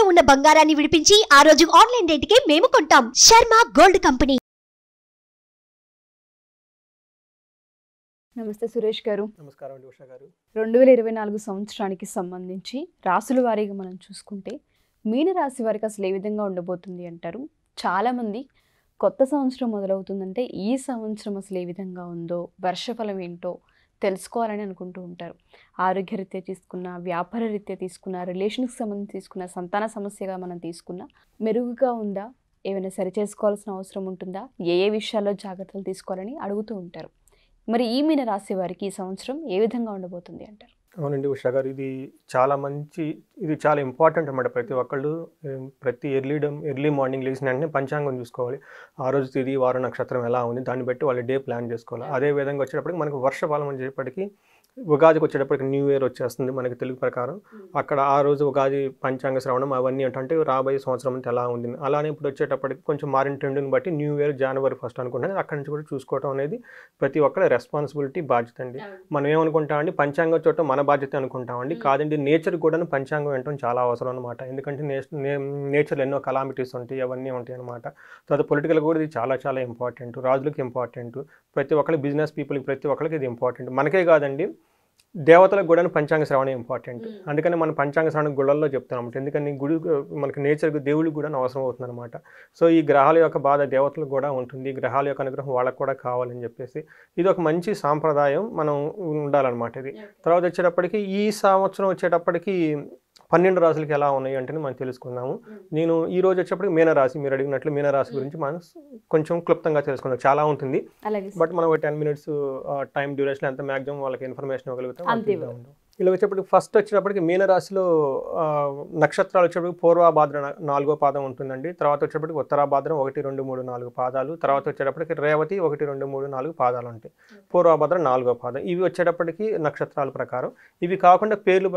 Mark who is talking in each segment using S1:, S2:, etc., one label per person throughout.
S1: తాకట్టులో ఉన్న బంగారాన్ని విడిపించి ఆ రోజు ఆన్లైన్ రేటుకే మేము కొంటాం శర్మ గోల్డ్ కంపెనీ నమస్తే సురేష్ గారు
S2: నమస్కారం అండి ఉషా గారు
S1: రెండు వేల ఇరవై నాలుగు సంవత్సరానికి సంబంధించి రాసుల వారీగా మనం చూసుకుంటే మీన రాశి వారికి అసలు ఏ విధంగా ఉండబోతుంది అంటారు చాలామంది కొత్త సంవత్సరం మొదలవుతుందంటే ఈ సంవత్సరం అసలు ఏ విధంగా ఉందో వర్షఫలం ఏంటో తెలుసుకోవాలని అనుకుంటూ ఉంటారు ఆరోగ్యరీత్యా తీసుకున్న వ్యాపార రీత్యా తీసుకున్న రిలేషన్కి సంబంధించి తీసుకున్న సంతాన సమస్యగా మనం తీసుకున్న మెరుగుగా ఉందా ఏమైనా సరి చేసుకోవాల్సిన అవసరం ఉంటుందా ఏ ఏ విషయాల్లో జాగ్రత్తలు తీసుకోవాలని అడుగుతూ ఉంటారు మరి ఈ మీన రాసే వారికి ఈ సంవత్సరం ఏ విధంగా ఉండబోతుంది అంటారు
S2: అవునండి ఉషా గారు ఇది చాలా మంచి ఇది చాలా ఇంపార్టెంట్ అనమాట ప్రతి ఒక్కళ్ళు ప్రతి ఎర్లీ ఎర్లీ మార్నింగ్ లేచిన వెంటనే పంచాంగం చూసుకోవాలి ఆ రోజు తిది వారం నక్షత్రం ఎలా ఉంది దాన్ని బట్టి వాళ్ళ డే ప్లాన్ చేసుకోవాలి అదే విధంగా వచ్చేటప్పటికి మనకు వర్షఫలం అని చెప్పేటికి ఉగాదికి వచ్చేటప్పటికి న్యూ ఇయర్ వచ్చేస్తుంది మనకి తెలుగు ప్రకారం అక్కడ ఆ రోజు ఉగాది పంచాంగ శ్రవణం అవన్నీ అంటే రాబోయే సంవత్సరం అంతా ఎలా ఉంది అలానే ఇప్పుడు వచ్చేటప్పటికి కొంచెం మారిన ట్రెండ్ని బట్టి న్యూ ఇయర్ జనవరి ఫస్ట్ అనుకుంటాను అక్కడి నుంచి కూడా చూసుకోవడం అనేది ప్రతి ఒక్కరి రెస్పాన్సిబిలిటీ బాధ్యత అండి మనం ఏమనుకుంటామండి పంచాంగం చూడటం మన బాధ్యత అనుకుంటామండి కాదండి నేచర్ కూడా పంచాంగం వినటం చాలా అవసరం అనమాట ఎందుకంటే నేచర్లో ఎన్నో కలామిటీస్ ఉంటాయి అవన్నీ ఉంటాయి అనమాట తర్వాత పొలిటికల్ కూడా ఇది చాలా చాలా ఇంపార్టెంట్ రాజులకు ఇంపార్టెంట్ ప్రతి ఒక్కరికి బిజినెస్ పీపుల్కి ప్రతి ఒక్కరికి ఇది ఇంపార్టెంట్ మనకే కాదండి దేవతలకు గుడని పంచాంగ శ్రవణం ఇంపార్టెంట్ అందుకని మనం పంచాంగ శ్రవణం గుళ్ళల్లో చెప్తున్నాం ఎందుకని గుడి మనకి నేచర్కి దేవుడికి కూడా అవసరం అవుతుంది అనమాట సో ఈ గ్రహాల యొక్క బాధ దేవతలకు కూడా ఉంటుంది ఈ గ్రహాల యొక్క అనుగ్రహం వాళ్ళకు కూడా కావాలని చెప్పేసి ఇది ఒక మంచి సాంప్రదాయం మనం ఉండాలన్నమాట ఇది తర్వాత వచ్చేటప్పటికి ఈ సంవత్సరం వచ్చేటప్పటికి పన్నెండు రాశులకి ఎలా ఉన్నాయి అంటే మనం తెలుసుకుందాము నేను ఈ రోజు వచ్చేప్పటికి మీనరాశి మీరు అడిగినట్లు మీనరాశి గురించి మనం కొంచెం క్లుప్తంగా తెలుసుకుందాం చాలా ఉంటుంది బట్ మనం టెన్ మినిట్స్ టైం డ్యూరేషన్ ఎంత మాక్సిమం వాళ్ళకి ఇన్ఫర్మేషన్ ఇవ్వగలుగుతాం వీళ్ళు వచ్చేప్పటికి ఫస్ట్ వచ్చేటప్పటికి మీనరాశిలో నక్షత్రాలు వచ్చేప్పటికి పూర్వభాద్ర నాలుగో పాదం ఉంటుందండి తర్వాత వచ్చేటప్పటికి ఉత్తరాభాద్రం ఒకటి రెండు మూడు నాలుగు పాదాలు తర్వాత వచ్చేటప్పటికి రేవతి ఒకటి రెండు మూడు నాలుగు పాదాలు ఉంటాయి పూర్వాభాద్ర నాలుగో పాదం ఇవి వచ్చేటప్పటికి నక్షత్రాల ప్రకారం ఇవి కాకుండా పేర్లు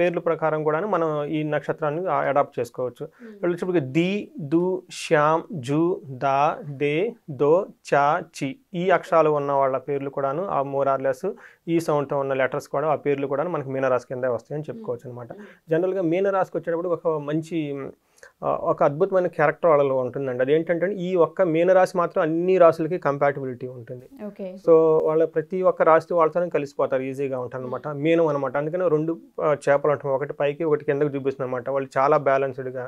S2: పేర్లు ప్రకారం కూడా మనం ఈ నక్షత్రాన్ని అడాప్ట్ చేసుకోవచ్చు వీళ్ళు వచ్చేప్పటికి ది దు శ్యామ్ జూ దా దే దో చా చి ఈ అక్షరాలు ఉన్న వాళ్ళ పేర్లు కూడాను ఆ మోర్ ఆర్లెస్ ఈ సౌండ్తో ఉన్న లెటర్స్ కూడా ఆ పేర్లు కూడా మనకి మీనరాశి కింద వస్తాయని చెప్పుకోవచ్చు అనమాట జనరల్గా మీనరాశికి వచ్చేటప్పుడు ఒక మంచి ఒక అద్భుతమైన క్యారెక్టర్ వాళ్ళలో ఉంటుందండి అదేంటంటే ఈ ఒక్క మీనరాశి మాత్రం అన్ని రాశులకి కంపాటిబిలిటీ ఉంటుంది సో వాళ్ళ ప్రతి ఒక్క రాశి వాళ్ళతో కలిసిపోతారు ఈజీగా ఉంటారు అనమాట మీనం అనమాట అందుకని రెండు చేపలు ఉంటాం ఒకటి పైకి ఒకటి కిందకి చూపిస్తుంది అనమాట వాళ్ళు చాలా బ్యాలెన్స్డ్గా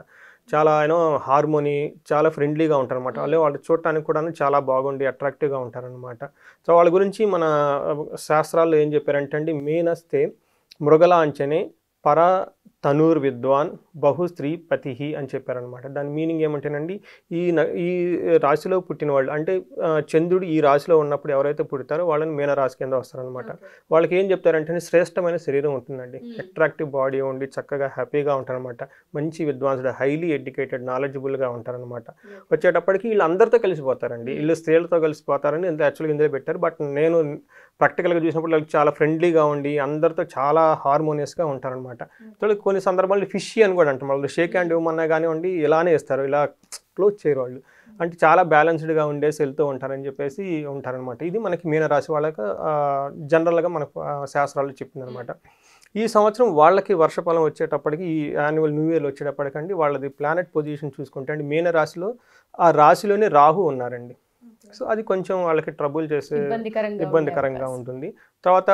S2: చాలా ఏమో హార్మోని చాలా ఫ్రెండ్లీగా ఉంటారనమాట hmm. వాళ్ళు వాళ్ళు చూడటానికి కూడా చాలా బాగుండి అట్రాక్టివ్గా ఉంటారనమాట సో వాళ్ళ గురించి మన uh, శాస్త్రాల్లో ఏం చెప్పారంటే అండి మీనస్తే మృగలా అంచని పర తనూర్ విద్వాన్ బహు స్త్రీ పతిహి అని చెప్పారనమాట దాని మీనింగ్ ఏమంటేనండి ఈ ఈ రాశిలో పుట్టిన వాళ్ళు అంటే చంద్రుడు ఈ రాశిలో ఉన్నప్పుడు ఎవరైతే పుడతారో వాళ్ళని మీనరాశి కింద వస్తారనమాట వాళ్ళకి ఏం చెప్తారంటే శ్రేష్టమైన శరీరం ఉంటుందండి అట్రాక్టివ్ బాడీ ఉండి చక్కగా హ్యాపీగా ఉంటారనమాట మంచి విద్వాంసుడు హైలీ ఎడ్యుకేటెడ్ నాలెడ్జబుల్గా ఉంటారనమాట వచ్చేటప్పటికి వీళ్ళందరితో కలిసిపోతారండి వీళ్ళు స్త్రీలతో కలిసిపోతారని ఇంత యాక్చువల్గా ఇందులో పెట్టారు బట్ నేను ప్రాక్టికల్గా చూసినప్పుడు వాళ్ళకి చాలా ఫ్రెండ్లీగా ఉండి అందరితో చాలా హార్మోనియస్గా ఉంటారనమాట వాళ్ళకి కొన్ని సందర్భాల్లో ఫిషీ అని కూడా అంటారు వాళ్ళు షేక్ హ్యాండ్ ఇవ్వమన్నా కానివ్వండి ఇలానే ఇస్తారు ఇలా క్లోజ్ చేయరు వాళ్ళు అంటే చాలా బ్యాలెన్స్డ్గా ఉండేసి వెళ్తూ ఉంటారని చెప్పేసి ఉంటారనమాట ఇది మనకి మీనరాశి వాళ్ళకి జనరల్గా మనకు శాస్త్రాలు చెప్పిందనమాట ఈ సంవత్సరం వాళ్ళకి వర్షఫలం వచ్చేటప్పటికి ఈ యాన్యువల్ న్యూ ఇయర్లో వచ్చేటప్పటికండి వాళ్ళది ప్లానెట్ పొజిషన్ చూసుకుంటే అండి మీనరాశిలో ఆ రాశిలోనే రాహు ఉన్నారండి సో అది కొంచెం వాళ్ళకి ట్రబుల్ చేసే ఇబ్బందికరంగా ఉంటుంది తర్వాత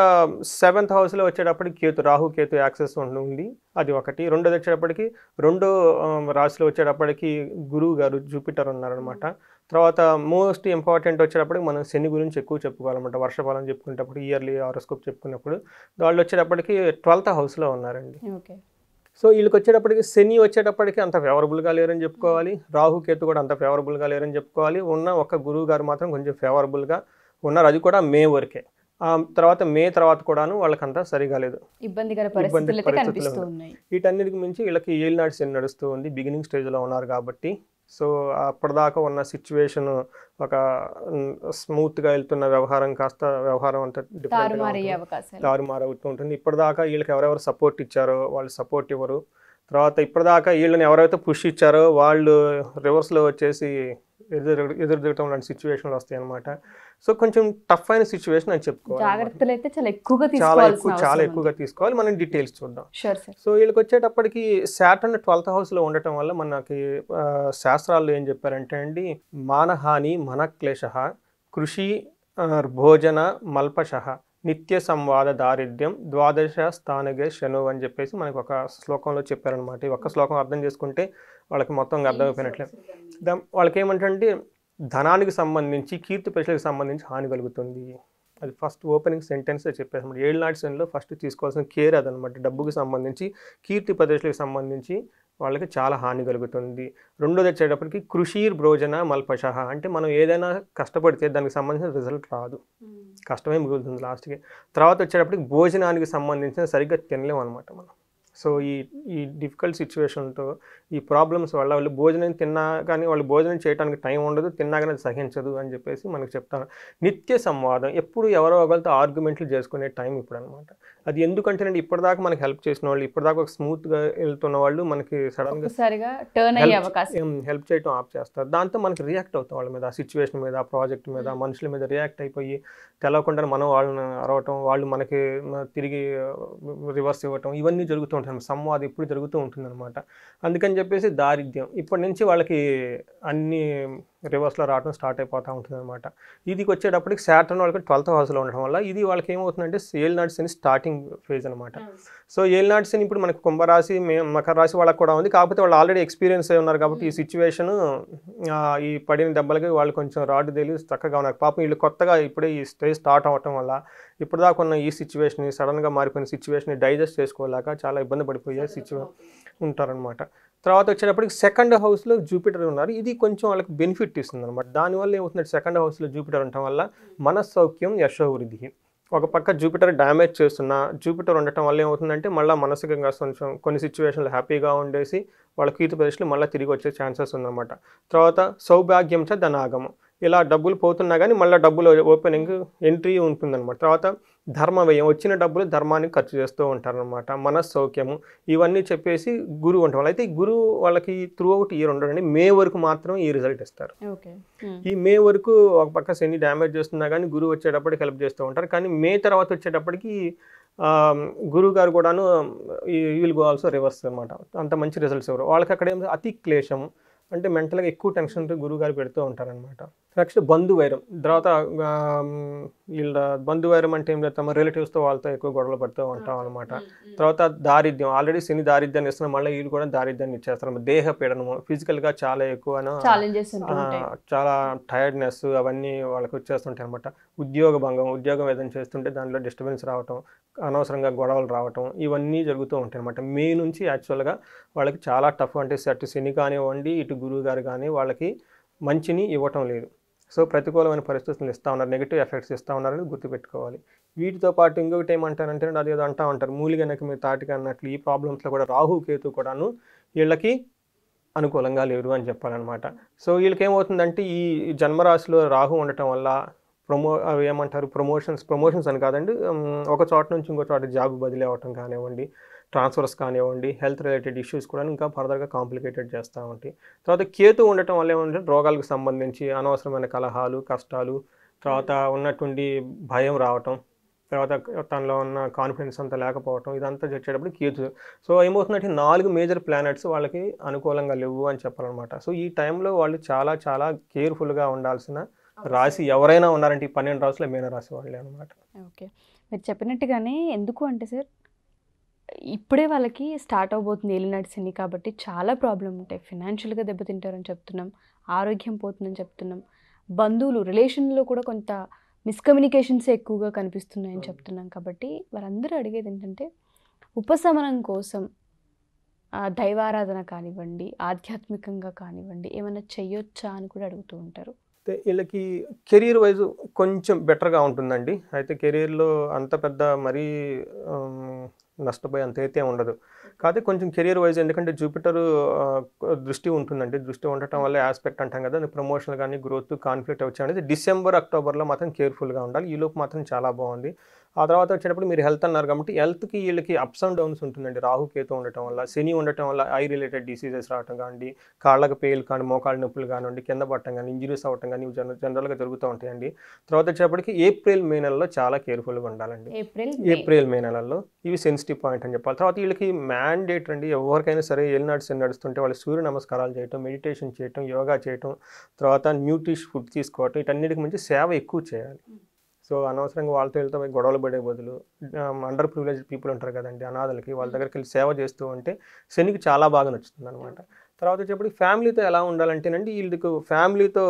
S2: సెవెంత్ హౌస్లో వచ్చేటప్పటికి కేతు రాహు కేతు యాక్సెస్ ఉంటుంది అది ఒకటి రెండోది వచ్చేటప్పటికి రెండో రాశిలో వచ్చేటప్పటికి గురువు గారు జూపిటర్ ఉన్నారనమాట తర్వాత మోస్ట్ ఇంపార్టెంట్ వచ్చేటప్పటికి మనం శని గురించి ఎక్కువ చెప్పుకోవాలన్నమాట వర్షపాలం చెప్పుకునేటప్పుడు ఇయర్లీ హారోస్కోప్ చెప్పుకున్నప్పుడు వాళ్ళు వచ్చేటప్పటికి ట్వెల్త్ హౌస్లో ఉన్నారండి ఓకే సో వీళ్ళకి వచ్చేటప్పటికి శని వచ్చేటప్పటికి అంత ఫేవరబుల్గా లేరని చెప్పుకోవాలి రాహు కేతు కూడా అంత ఫేవరబుల్గా లేరని చెప్పుకోవాలి ఉన్న ఒక గురువు గారు మాత్రం కొంచెం ఫేవరబుల్గా ఉన్నారు అది కూడా మే వరకే ఆ తర్వాత మే తర్వాత కూడాను వాళ్ళకి అంతా సరిగా లేదు
S1: ఇబ్బంది పరిస్థితులు
S2: వీటన్నిటికి మించి వీళ్ళకి ఏలినాడు శని నడుస్తూ ఉంది బిగినింగ్ స్టేజ్లో ఉన్నారు కాబట్టి సో అప్పటిదాకా ఉన్న సిచ్యువేషన్ ఒక స్మూత్గా వెళ్తున్న వ్యవహారం కాస్త వ్యవహారం అంతా డిఫరెంట్ తారుమారు అవుతూ ఉంటుంది ఇప్పటిదాకా వీళ్ళకి ఎవరెవరు సపోర్ట్ ఇచ్చారో వాళ్ళు సపోర్ట్ ఇవ్వరు తర్వాత ఇప్పటిదాకా వీళ్ళని ఎవరైతే పుష్ ఇచ్చారో వాళ్ళు రివర్స్లో వచ్చేసి ఎదురు ఎదురు దిగటం లాంటి సిచ్యువేషన్లు వస్తాయి అనమాట సో కొంచెం టఫ్ అయిన సిచ్యువేషన్ అని చెప్పుకోవాలి
S1: చాలా ఎక్కువ చాలా ఎక్కువగా
S2: తీసుకోవాలి మనం డీటెయిల్స్ చూద్దాం సో వీళ్ళకి వచ్చేటప్పటికి సాటర్న్ ట్వెల్త్ హౌస్ లో ఉండటం వల్ల మనకి శాస్త్రాల్లో ఏం చెప్పారంటే అండి మానహాని మనక్లేశ కృషి భోజన మల్పశ నిత్య సంవాద దారిద్ర్యం ద్వాదశ స్థానగే శను అని చెప్పేసి మనకు ఒక శ్లోకంలో చెప్పారనమాట ఒక ఒక్క శ్లోకం అర్థం చేసుకుంటే వాళ్ళకి మొత్తంగా అర్థమైపోయినట్లే వాళ్ళకి ఏమంటే ధనానికి సంబంధించి కీర్తి ప్రజలకు సంబంధించి హాని కలుగుతుంది అది ఫస్ట్ ఓపెనింగ్ సెంటెన్స్ చెప్పేసమాట నాటి సెన్లో ఫస్ట్ తీసుకోవాల్సిన కేర్ అదనమాట డబ్బుకి సంబంధించి కీర్తి ప్రదేశాలకు సంబంధించి వాళ్ళకి చాలా హాని కలుగుతుంది రెండోది వచ్చేటప్పటికి కృషిర్ భోజన మల్పషహ అంటే మనం ఏదైనా కష్టపడితే దానికి సంబంధించిన రిజల్ట్ రాదు కష్టమే మిగులుతుంది లాస్ట్కి తర్వాత వచ్చేటప్పటికి భోజనానికి సంబంధించిన సరిగ్గా తినలేము అనమాట మనం సో ఈ ఈ డిఫికల్ట్ సిచ్యువేషన్తో ఈ ప్రాబ్లమ్స్ వల్ల వాళ్ళు భోజనం తిన్నా కానీ వాళ్ళు భోజనం చేయడానికి టైం ఉండదు తిన్నా కానీ సహించదు అని చెప్పేసి మనకు చెప్తాను నిత్య సంవాదం ఎప్పుడు ఎవరో ఒకరితో ఆర్గ్యుమెంట్లు చేసుకునే టైం ఇప్పుడు అనమాట అది ఎందుకంటే అండి ఇప్పటిదాకా మనకి హెల్ప్ చేసిన వాళ్ళు ఇప్పటిదాకా ఒక స్మూత్గా వెళ్తున్న వాళ్ళు మనకి సడన్గా
S1: టర్న్ అయ్యే అవకాశం
S2: హెల్ప్ చేయడం ఆప్ చేస్తారు దాంతో మనకి రియాక్ట్ అవుతాం వాళ్ళ మీద ఆ సిచ్యువేషన్ మీద ఆ ప్రాజెక్ట్ మీద hmm. మనుషుల మీద రియాక్ట్ అయిపోయి తెలవకుండా మనం వాళ్ళని అరవటం వాళ్ళు మనకి తిరిగి రివర్స్ ఇవ్వటం ఇవన్నీ జరుగుతుంటాయి ఉంటుంది సంవాదం ఇప్పుడు జరుగుతూ ఉంటుంది అనమాట అందుకని చెప్పేసి దారిద్ర్యం ఇప్పటి నుంచి వాళ్ళకి అన్ని రివర్స్లో రావడం స్టార్ట్ అయిపోతూ ఉంటుంది అనమాట ఇది వచ్చేటప్పటికి శాటర్న్ వాళ్ళకి ట్వెల్త్ హౌస్లో ఉండడం వల్ల ఇది వాళ్ళకి ఏమవుతుందంటే నాట్స్ అని స్టార్టింగ్ ఫేజ్ అనమాట సో నాట్స్ అని ఇప్పుడు మనకి కుంభరాశి మకర రాశి వాళ్ళకి కూడా ఉంది కాకపోతే వాళ్ళు ఆల్రెడీ ఎక్స్పీరియన్స్ అయి ఉన్నారు కాబట్టి ఈ సిచ్యువేషన్ ఈ పడిన దెబ్బలకి వాళ్ళు కొంచెం రాడ్ తెలియదు చక్కగా ఉన్నారు పాపం వీళ్ళు కొత్తగా ఇప్పుడే ఈ స్టేజ్ స్టార్ట్ అవ్వటం వల్ల ఇప్పుడు దాకా ఉన్న ఈ సిచ్యువేషన్ సడన్గా మారిపోయిన సిచ్యువేషన్ డైజెస్ట్ చేసుకోలేక చాలా ఇబ్బంది పడిపోయే సిచ్యువే ఉంటారనమాట తర్వాత వచ్చేటప్పటికి సెకండ్ హౌస్లో జూపిటర్ ఉన్నారు ఇది కొంచెం వాళ్ళకి బెనిఫిట్ ఇస్తుంది అనమాట దానివల్ల ఏమవుతుందంటే సెకండ్ హౌస్లో జూపిటర్ ఉండటం వల్ల మనస్సౌక్యం యశోవృద్ధి ఒక పక్క జూపిటర్ డ్యామేజ్ చేస్తున్నా జూపిటర్ ఉండటం వల్ల ఏమవుతుందంటే మళ్ళీ మనసుకంగా కొంచెం కొన్ని సిచ్యువేషన్లు హ్యాపీగా ఉండేసి వాళ్ళ కీర్తి ప్రదేశంలో మళ్ళీ తిరిగి వచ్చే ఛాన్సెస్ ఉందన్నమాట తర్వాత సౌభాగ్యం చ ధనాగమం ఇలా డబ్బులు పోతున్నా కానీ మళ్ళీ డబ్బులు ఓపెనింగ్ ఎంట్రీ ఉంటుందన్నమాట తర్వాత ధర్మ వ్యయం వచ్చిన డబ్బులు ధర్మానికి ఖర్చు చేస్తూ ఉంటారనమాట మనస్సౌక్యము ఇవన్నీ చెప్పేసి గురువు ఉంటాం అయితే గురువు వాళ్ళకి త్రూ అవుట్ ఇయర్ ఉండడండి మే వరకు మాత్రం ఈ రిజల్ట్ ఇస్తారు hmm. ఈ మే వరకు ఒక పక్క శని డ్యామేజ్ చేస్తున్నా కానీ గురువు వచ్చేటప్పటికి హెల్ప్ చేస్తూ ఉంటారు కానీ మే తర్వాత వచ్చేటప్పటికి గురువు గారు కూడాను ఈ విల్ గో ఆల్సో రివర్స్ అనమాట అంత మంచి రిజల్ట్స్ ఎవరు వాళ్ళకి అక్కడ అతి క్లేశము అంటే మెంటల్గా ఎక్కువ టెన్షన్ గురువు గారు పెడుతూ ఉంటారనమాట నెక్స్ట్ బంధువైరం తర్వాత వీళ్ళ బంధువైరం అంటే ఏం లేదు తమ రిలేటివ్స్తో వాళ్ళతో ఎక్కువ గొడవలు పడుతూ ఉంటాం అనమాట తర్వాత దారిద్ర్యం ఆల్రెడీ శని దారిద్ర్యాన్ని ఇస్తున్నాం మళ్ళీ వీళ్ళు కూడా దారిద్ర్యాన్ని ఇచ్చేస్తారు దేహ పీడనం ఫిజికల్గా చాలా ఎక్కువ చాలా టైర్డ్నెస్ అవన్నీ వాళ్ళకి వచ్చేస్తుంటాయి అనమాట ఉద్యోగ భంగం ఉద్యోగం ఏదైనా చేస్తుంటే దానిలో డిస్టర్బెన్స్ రావటం అనవసరంగా గొడవలు రావటం ఇవన్నీ జరుగుతూ ఉంటాయి అనమాట మే నుంచి యాక్చువల్గా వాళ్ళకి చాలా టఫ్ అంటే సెట్ శని కానివ్వండి ఇటు గురువు గారు కానీ వాళ్ళకి మంచిని ఇవ్వటం లేదు సో ప్రతికూలమైన పరిస్థితులు ఇస్తూ ఉన్నారు నెగిటివ్ ఎఫెక్ట్స్ ఇస్తూ ఉన్నారని గుర్తుపెట్టుకోవాలి వీటితో పాటు ఇంకొకటి ఏమంటారంటే అది ఏదో అంటూ ఉంటారు మూలిగనక మీరు తాటిగా అన్నట్లు ఈ ప్రాబ్లమ్స్లో కూడా రాహు కేతు కూడాను వీళ్ళకి అనుకూలంగా లేరు అని చెప్పాలన్నమాట సో వీళ్ళకి ఏమవుతుందంటే ఈ జన్మరాశిలో రాహు ఉండటం వల్ల ప్రమో అవి ఏమంటారు ప్రమోషన్స్ ప్రమోషన్స్ అని కాదండి ఒక చోట నుంచి ఇంకో చోట జాబ్ బదిలీ అవ్వటం కానివ్వండి ట్రాన్స్ఫర్స్ కానివ్వండి హెల్త్ రిలేటెడ్ ఇష్యూస్ కూడా ఇంకా ఫర్దర్గా కాంప్లికేటెడ్ చేస్తూ ఉంటాయి తర్వాత కేతు ఉండటం వల్ల ఏమంటే రోగాలకు సంబంధించి అనవసరమైన కలహాలు కష్టాలు తర్వాత ఉన్నటువంటి భయం రావటం తర్వాత తనలో ఉన్న కాన్ఫిడెన్స్ అంతా లేకపోవటం ఇదంతా చచ్చేటప్పుడు కేతు సో ఏమవుతుందంటే నాలుగు మేజర్ ప్లానెట్స్ వాళ్ళకి అనుకూలంగా లేవు అని చెప్పాలన్నమాట సో ఈ టైంలో వాళ్ళు చాలా చాలా కేర్ఫుల్గా ఉండాల్సిన రాశి ఎవరైనా ఉన్నారంటే ఈ పన్నెండు రాసులు మీన రాశి వాళ్ళే అనమాట
S1: ఓకే మీరు చెప్పినట్టుగానే ఎందుకు అంటే సార్ ఇప్పుడే వాళ్ళకి స్టార్ట్ అవబోతుంది ఏలినాటి శని కాబట్టి చాలా ప్రాబ్లం ఉంటాయి ఫినాన్షియల్గా దెబ్బతింటారని చెప్తున్నాం ఆరోగ్యం పోతుందని చెప్తున్నాం బంధువులు రిలేషన్లో కూడా కొంత మిస్కమ్యూనికేషన్స్ ఎక్కువగా కనిపిస్తున్నాయని చెప్తున్నాం కాబట్టి వారందరూ అడిగేది ఏంటంటే ఉపశమనం కోసం దైవారాధన కానివ్వండి ఆధ్యాత్మికంగా కానివ్వండి ఏమైనా చెయ్యొచ్చా అని కూడా అడుగుతూ ఉంటారు
S2: వీళ్ళకి కెరీర్ వైజ్ కొంచెం బెటర్గా ఉంటుందండి అయితే కెరీర్లో అంత పెద్ద మరీ నష్టపోయే అంత అయితే ఉండదు కాదు కొంచెం కెరియర్ వైజ్ ఎందుకంటే జూపిటర్ దృష్టి ఉంటుందండి దృష్టి ఉండటం వల్ల ఆస్పెక్ట్ అంటాం కదా ప్రమోషన్ కానీ గ్రోత్ కాన్ఫ్లిక్ట్ వచ్చాయి అనేది డిసెంబర్ అక్టోబర్లో మాత్రం కేర్ఫుల్గా ఉండాలి ఈ లోపు మాత్రం చాలా బాగుంది ఆ తర్వాత వచ్చేటప్పుడు మీరు హెల్త్ అన్నారు కాబట్టి హెల్త్కి వీళ్ళకి అప్స్ అండ్ డౌన్స్ ఉంటుందండి రాహుకేతు ఉండటం వల్ల శని ఉండటం వల్ల ఐ రిలేటెడ్ డిసీజెస్ రావటం కానివ్వండి కాళ్ళకు పేలు కానీ మోకాళ్ళ నొప్పులు కానివ్వండి కింద పట్టడం కానీ ఇంజరీస్ అవ్వటం కానీ జనరల్గా జరుగుతూ ఉంటాయండి తర్వాత వచ్చేటప్పటికి ఏప్రిల్ మే నెలలో చాలా కేర్ఫుల్గా ఉండాలండి ఏప్రిల్ మే నెలలో ఇవి సెన్సిటివ్ సెన్సిటివ్ పాయింట్ అని చెప్పాలి తర్వాత వీళ్ళకి మ్యాండేట్ అండి ఎవరికైనా సరే ఏలినాడు సెన్ నడుస్తుంటే వాళ్ళు సూర్య నమస్కారాలు చేయటం మెడిటేషన్ చేయటం యోగా చేయటం తర్వాత న్యూట్రిష్ ఫుడ్ తీసుకోవటం ఇటన్నిటికి మంచి సేవ ఎక్కువ చేయాలి సో అనవసరంగా వాళ్ళతో వెళ్తే గొడవలు పడే బదులు అండర్ ప్రివిలేజ్ పీపుల్ ఉంటారు కదండి అనాథలకి వాళ్ళ దగ్గరికి వెళ్ళి సేవ చేస్తూ ఉంటే శనికి చాలా బాగా నచ్చుతుంది అనమాట తర్వాత వచ్చేప్పటికి ఫ్యామిలీతో ఎలా ఉండాలంటేనండి వీళ్ళకి ఫ్యామిలీతో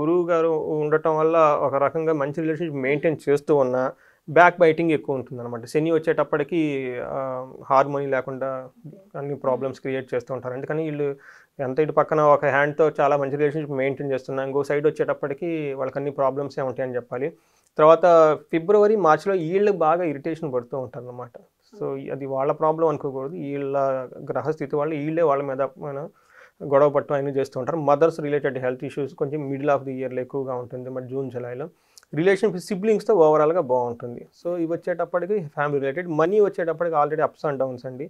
S2: గురువు గారు ఉండటం వల్ల ఒక రకంగా మంచి రిలేషన్షిప్ మెయింటైన్ చేస్తూ ఉన్నా బ్యాక్ బైటింగ్ ఎక్కువ ఉంటుంది అనమాట శని వచ్చేటప్పటికి హార్మోని లేకుండా అన్ని ప్రాబ్లమ్స్ క్రియేట్ చేస్తూ ఉంటారు అందుకని వీళ్ళు ఎంత ఇటు పక్కన ఒక హ్యాండ్తో చాలా మంచి రిలేషన్షిప్ మెయింటైన్ చేస్తున్నాం ఇంకో సైడ్ వచ్చేటప్పటికి వాళ్ళకి అన్ని ప్రాబ్లమ్సే ఉంటాయని చెప్పాలి తర్వాత ఫిబ్రవరి మార్చిలో వీళ్ళు బాగా ఇరిటేషన్ పడుతూ ఉంటారు అనమాట సో అది వాళ్ళ ప్రాబ్లం అనుకోకూడదు వీళ్ళ గ్రహస్థితి వాళ్ళు వీళ్ళే వాళ్ళ మీద గొడవ పట్టడం అన్నీ చేస్తూ ఉంటారు మదర్స్ రిలేటెడ్ హెల్త్ ఇష్యూస్ కొంచెం మిడిల్ ఆఫ్ ది ఇయర్లో ఎక్కువగా ఉంటుంది మరి జూన్ జూలైలో రిలేషన్షిప్ సిబ్లింగ్స్తో ఓవరాల్గా బాగుంటుంది సో ఇవి వచ్చేటప్పటికి ఫ్యామిలీ రిలేటెడ్ మనీ వచ్చేటప్పటికి ఆల్రెడీ అప్స్ అండ్ డౌన్స్ అండి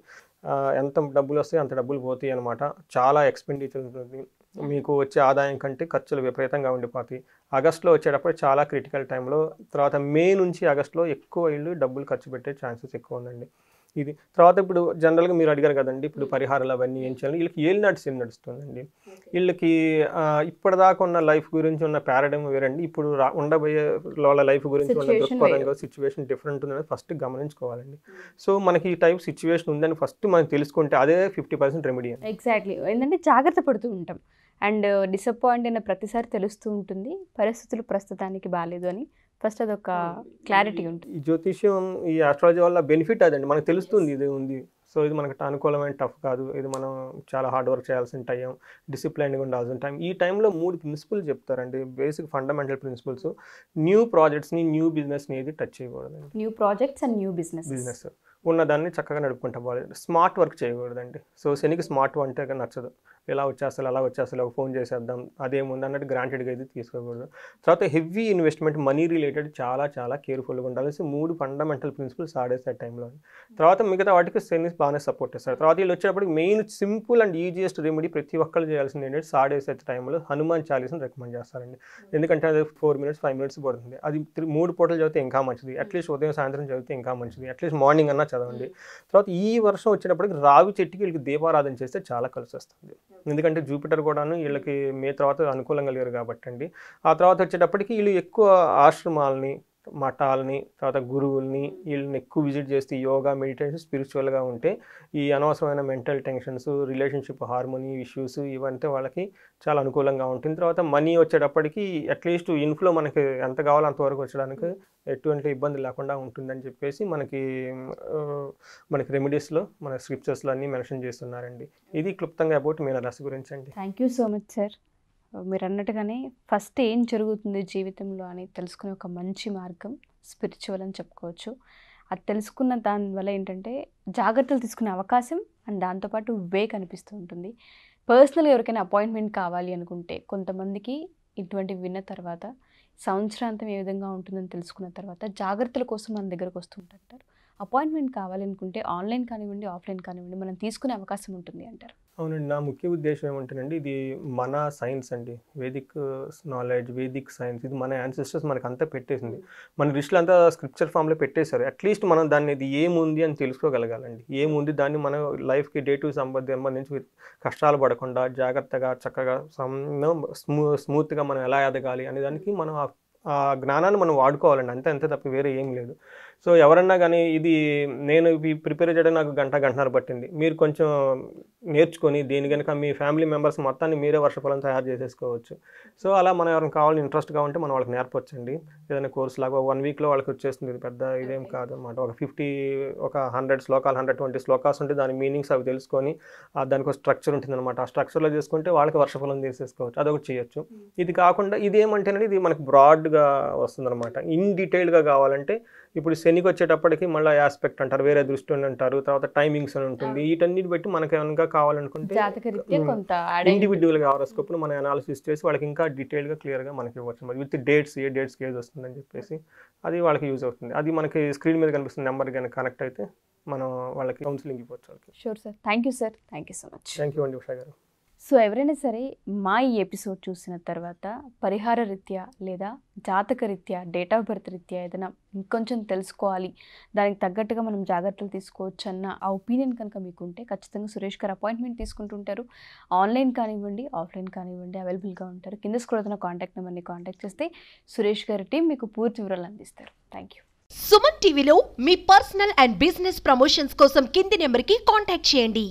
S2: ఎంత డబ్బులు వస్తాయి అంత డబ్బులు పోతాయి అనమాట చాలా ఎక్స్పెండిచర్ ఉంటుంది మీకు వచ్చే ఆదాయం కంటే ఖర్చులు విపరీతంగా ఉండిపోతాయి ఆగస్టులో వచ్చేటప్పుడు చాలా క్రిటికల్ టైంలో తర్వాత మే నుంచి ఆగస్టులో ఎక్కువ ఇళ్ళు డబ్బులు ఖర్చు పెట్టే ఛాన్సెస్ ఎక్కువ ఉందండి ఇది తర్వాత ఇప్పుడు జనరల్గా మీరు అడిగారు కదండి ఇప్పుడు పరిహారాలు అవన్నీ ఏం చేయాలి వీళ్ళకి ఏలినాటి నడుస్తుంది నడుస్తుందండి వీళ్ళకి ఇప్పటిదాకా ఉన్న లైఫ్ గురించి ఉన్న ప్యారాడైమ్ వేరండి ఇప్పుడు రా ఉండబోయే వాళ్ళ లైఫ్ గురించి ఉన్న దృక్పథంగా సిచ్యువేషన్ డిఫరెంట్ ఉందని ఫస్ట్ గమనించుకోవాలండి సో మనకి ఈ టైప్ సిచ్యువేషన్ ఉందని ఫస్ట్ మనం తెలుసుకుంటే అదే ఫిఫ్టీ పర్సెంట్ రెమెడీ
S1: ఎగ్జాక్ట్లీ ఏంటంటే జాగ్రత్త పడుతూ ఉంటాం అండ్ డిసప్పాయింట్ అయిన ప్రతిసారి తెలుస్తూ ఉంటుంది పరిస్థితులు ప్రస్తుతానికి బాగాలేదు అని ఫస్ట్ అదొక క్లారిటీ
S2: ఉంటుంది ఈ జ్యోతిష్యం ఈ ఆస్ట్రాలజీ వల్ల బెనిఫిట్ అదండి మనకు తెలుస్తుంది ఇది ఉంది సో ఇది మనకు అనుకూలమైన టఫ్ కాదు ఇది మనం చాలా హార్డ్ వర్క్ చేయాల్సిన టైం డిసిప్లైన్గా ఉండాల్సిన టైం ఈ టైంలో మూడు ప్రిన్సిపల్ చెప్తారండి బేసిక్ ఫండమెంటల్ ప్రిన్సిపల్స్ న్యూ ప్రాజెక్ట్స్ని న్యూ బిజినెస్ని ఏది టచ్ చేయకూడదండి
S1: new projects and new business business
S2: ఉన్నదాన్ని చక్కగా నడుపుకుంటా పోవాలి స్మార్ట్ వర్క్ చేయకూడదండి సో శనికి స్మార్ట్ అంటే నచ్చదు ఇలా వచ్చేస్తారు అలా వచ్చేస్తారు ఫోన్ చేసేద్దాం అదేముంది అన్నట్టు గ్రాంటెడ్గా అయితే తీసుకోకూడదు తర్వాత హెవీ ఇన్వెస్ట్మెంట్ మనీ రిలేటెడ్ చాలా చాలా కేర్ఫుల్గా ఉండాలి మూడు ఫండమెంటల్ ప్రిన్సిపల్స్ ఆడేసే టైంలో తర్వాత మిగతా వాటికి శని బాగానే సపోర్ట్ చేస్తారు తర్వాత వీళ్ళు వచ్చేటప్పటికి main simple and easiest remedy ప్రతి ఒక్కరు చేయాల్సింది ఏంటంటే సాడేసే టైంలో హనుమాన్ చాలీస్ని రికమెండ్ చేస్తారండి ఎందుకంటే అది ఫోర్ మినిట్స్ ఫైవ్ మినిట్స్ పడుతుంది అది మూడు పూటలు చదివితే ఇంకా మంచిది అట్లీస్ట్ ఉదయం సాయంత్రం చదివితే ఇంకా మంచిది అట్లీస్ట్ మార్నింగ్ అన్న చదవండి తర్వాత ఈ వర్షం వచ్చినప్పటికి రావి చెట్టుకి వీళ్ళకి దీపారాధన చేస్తే చాలా కలిసి వస్తుంది ఎందుకంటే జూపిటర్ కూడాను వీళ్ళకి మే తర్వాత అనుకూలంగా లేరు కాబట్టి అండి ఆ తర్వాత వచ్చేటప్పటికి వీళ్ళు ఎక్కువ ఆశ్రమాలని మఠాలని తర్వాత గురువుల్ని వీళ్ళని ఎక్కువ విజిట్ చేస్తే యోగా మెడిటేషన్ స్పిరిచువల్గా ఉంటే ఈ అనవసరమైన mental tensions relationship harmony issues ఇవంటే వాళ్ళకి చాలా అనుకూలంగా ఉంటుంది తర్వాత మనీ వచ్చేటప్పటికి అట్లీస్ట్ ఇన్ఫ్లో మనకి ఎంత కావాలో అంతవరకు వచ్చడానికి ఎటువంటి ఇబ్బంది లేకుండా ఉంటుందని చెప్పేసి మనకి మనకి రెమెడీస్లో మన స్క్రిప్చర్స్లో అన్నీ మెన్షన్ చేస్తున్నారండి ఇది క్లుప్తంగా అబౌట్ మీనరాశి గురించి అండి
S1: thank you so much sir మీరు అన్నట్టుగానే ఫస్ట్ ఏం జరుగుతుంది జీవితంలో అని తెలుసుకునే ఒక మంచి మార్గం స్పిరిచువల్ అని చెప్పుకోవచ్చు అది తెలుసుకున్న దానివల్ల ఏంటంటే జాగ్రత్తలు తీసుకునే అవకాశం అండ్ దాంతోపాటు వే కనిపిస్తూ ఉంటుంది పర్సనల్గా ఎవరికైనా అపాయింట్మెంట్ కావాలి అనుకుంటే కొంతమందికి ఇటువంటివి విన్న తర్వాత సంవత్సరాంతం ఏ విధంగా ఉంటుందని తెలుసుకున్న తర్వాత జాగ్రత్తల కోసం మన దగ్గరకు వస్తూ అంటారు అపాయింట్మెంట్ కావాలనుకుంటే ఆన్లైన్ కానివ్వండి ఆఫ్లైన్ కానివ్వండి మనం తీసుకునే అవకాశం ఉంటుంది అంటారు
S2: అవునండి నా ముఖ్య ఉద్దేశం ఏమంటేనండి ఇది మన సైన్స్ అండి వేదిక్ నాలెడ్జ్ వేదిక్ సైన్స్ ఇది మన యాన్సిస్టర్స్ మనకు అంతా పెట్టేసింది మన రిషులు అంతా స్క్రిప్చర్ ఫామ్లో పెట్టేశారు అట్లీస్ట్ మనం దాన్ని ఇది ఏముంది అని తెలుసుకోగలగాలండి ఏముంది దాన్ని మన లైఫ్కి డే టు సంబంధి సంబంధించి కష్టాలు పడకుండా జాగ్రత్తగా చక్కగా స్మూ స్మూత్గా మనం ఎలా ఎదగాలి అనే దానికి మనం ఆ జ్ఞానాన్ని మనం వాడుకోవాలండి అంతే అంతే తప్ప వేరే ఏం లేదు సో ఎవరన్నా కానీ ఇది నేను ప్రిపేర్ చేయడం నాకు గంట గంటన్నర పట్టింది మీరు కొంచెం నేర్చుకొని దీని కనుక మీ ఫ్యామిలీ మెంబర్స్ మొత్తాన్ని మీరే వర్షఫలం తయారు చేసేసుకోవచ్చు సో అలా మనం ఎవరికి కావాలని ఇంట్రెస్ట్గా ఉంటే మనం వాళ్ళకి నేర్పొచ్చండి ఏదైనా కోర్స్ లాగా వన్ వీక్లో వాళ్ళకి వచ్చేస్తుంది పెద్ద ఇదేం కాదనమాట ఒక ఫిఫ్టీ ఒక హండ్రెడ్ శ్లోకాలు హండ్రెడ్ ట్వంటీ శ్లోకాస్ ఉంటే దాని మీనింగ్స్ అవి తెలుసుకొని దానికి ఒక స్ట్రక్చర్ ఉంటుందన్నమాట ఆ స్ట్రక్చర్లో చేసుకుంటే వాళ్ళకి వర్షఫలం తీసేసుకోవచ్చు అదొకటి చేయొచ్చు ఇది కాకుండా ఇది ఏమంటేనండి ఇది మనకు బ్రాడ్గా వస్తుందన్నమాట ఇన్ డీటెయిల్గా కావాలంటే ఇప్పుడు శనికి వచ్చేటప్పటికి మళ్ళీ ఆస్పెక్ట్ అంటారు వేరే దృష్టి అని అంటారు తర్వాత టైమింగ్స్ అని ఉంటుంది వీటన్నిటి బట్టి మనకి ఏమైనా కావాలనుకుంటే ఇండివిజువల్ గా హారోస్కోప్ మనం అనాలిసిస్ చేసి వాళ్ళకి ఇంకా డీటెయిల్ గా క్లియర్ గా మనకి ఇవ్వచ్చు మరి విత్ డేట్స్ ఏ డేట్స్ ఏజ్ వస్తుందని చెప్పేసి అది వాళ్ళకి యూజ్ అవుతుంది అది మనకి స్క్రీన్ మీద కనిపిస్తున్న నెంబర్ కానీ కనెక్ట్ అయితే మనం వాళ్ళకి కౌన్సిలింగ్ ఇవ్వచ్చు వాళ్ళకి
S1: sure sir thank you sir thank you so
S2: much thank you అండి ఉషా గారు
S1: సో ఎవరైనా సరే మా ఈ ఎపిసోడ్ చూసిన తర్వాత పరిహార రీత్యా లేదా జాతక రీత్యా డేట్ ఆఫ్ బర్త్ రీత్యా ఏదైనా ఇంకొంచెం తెలుసుకోవాలి దానికి తగ్గట్టుగా మనం జాగ్రత్తలు తీసుకోవచ్చు అన్న ఆ ఒపీనియన్ కనుక మీకుంటే ఖచ్చితంగా సురేష్ గారు అపాయింట్మెంట్ తీసుకుంటుంటారు ఆన్లైన్ కానివ్వండి ఆఫ్లైన్ కానివ్వండి అవైలబుల్గా ఉంటారు కింద స్కూల్ కాంటాక్ట్ నెంబర్ని కాంటాక్ట్ చేస్తే సురేష్ గారి టీం మీకు పూర్తి వివరాలు అందిస్తారు థ్యాంక్ యూ సుమన్ టీవీలో మీ పర్సనల్ అండ్ బిజినెస్ ప్రమోషన్స్ కోసం కింది నెంబర్కి కాంటాక్ట్ చేయండి